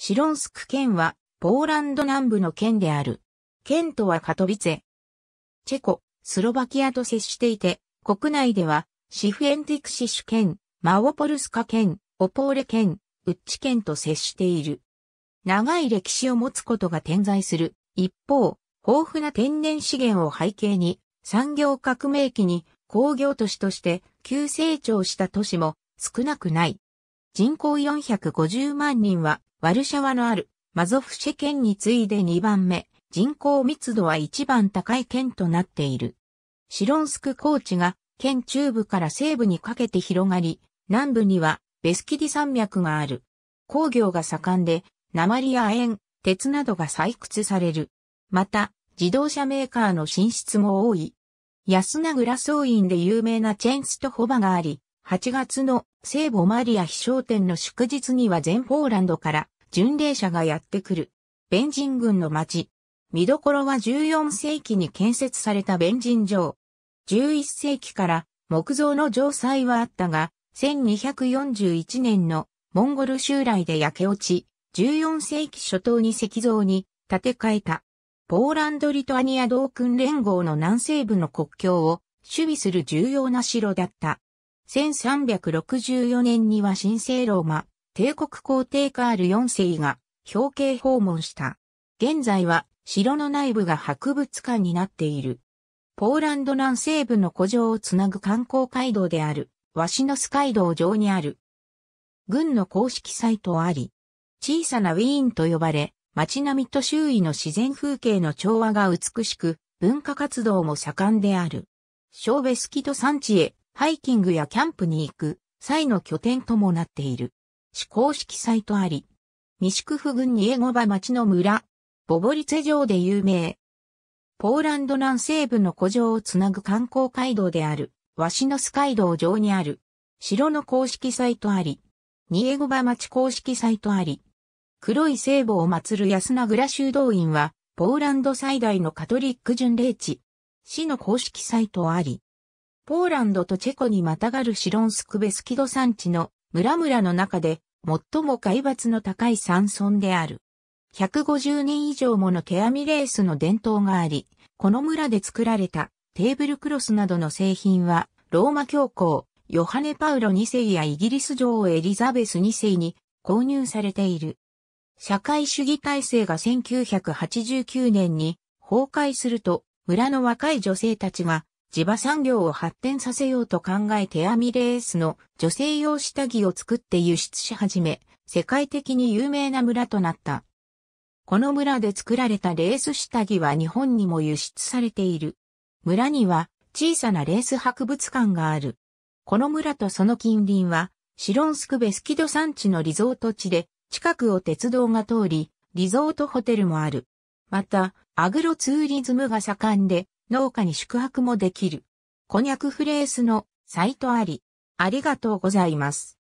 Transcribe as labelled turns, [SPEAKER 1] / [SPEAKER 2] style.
[SPEAKER 1] シロンスク県は、ポーランド南部の県である。県とはカトビツェ。チェコ、スロバキアと接していて、国内では、シフエンティクシシュ県、マオポルスカ県、オポーレ県、ウッチ県と接している。長い歴史を持つことが点在する。一方、豊富な天然資源を背景に、産業革命期に工業都市として急成長した都市も少なくない。人口450万人は、ワルシャワのあるマゾフシェ県に次いで2番目、人口密度は一番高い県となっている。シロンスク高地が県中部から西部にかけて広がり、南部にはベスキディ山脈がある。工業が盛んで、鉛や塩、鉄などが採掘される。また、自動車メーカーの進出も多い。安名倉総院で有名なチェンスとホバがあり、8月の聖母マリア飛翔天の祝日には全ポーランドから巡礼者がやってくる。ベンジン軍の町。見どころは14世紀に建設されたベンジン城。11世紀から木造の城塞はあったが、1241年のモンゴル襲来で焼け落ち、14世紀初頭に石像に建て替えた。ポーランド・リトアニア同訓連合の南西部の国境を守備する重要な城だった。1364年には神聖ローマ、帝国皇帝カール4世が表敬訪問した。現在は城の内部が博物館になっている。ポーランド南西部の古城をつなぐ観光街道である、ワシノス街道上にある。軍の公式サイトあり、小さなウィーンと呼ばれ、街並みと周囲の自然風景の調和が美しく、文化活動も盛んである。ショーベスキド山地へハイキングやキャンプに行く際の拠点ともなっている。市公式サイトあり。西区府郡ニエゴバ町の村、ボボリツェ城で有名。ポーランド南西部の古城をつなぐ観光街道である、ワシノス街道上にある、城の公式サイトあり、ニエゴバ町公式サイトあり、黒い聖母を祀る安名倉修道院は、ポーランド最大のカトリック巡礼地、市の公式サイトあり、ポーランドとチェコにまたがるシロンスクベスキド山地の村々の中で最も海抜の高い山村である。150年以上もの毛ミレースの伝統があり、この村で作られたテーブルクロスなどの製品は、ローマ教皇、ヨハネ・パウロ2世やイギリス女王エリザベス2世に購入されている。社会主義体制が1989年に崩壊すると、村の若い女性たちが地場産業を発展させようと考え手編みレースの女性用下着を作って輸出し始め、世界的に有名な村となった。この村で作られたレース下着は日本にも輸出されている。村には小さなレース博物館がある。この村とその近隣は、シロンスクベスキド山地のリゾート地で、近くを鉄道が通り、リゾートホテルもある。また、アグロツーリズムが盛んで、農家に宿泊もできる。こんにゃくフレースのサイトあり。ありがとうございます。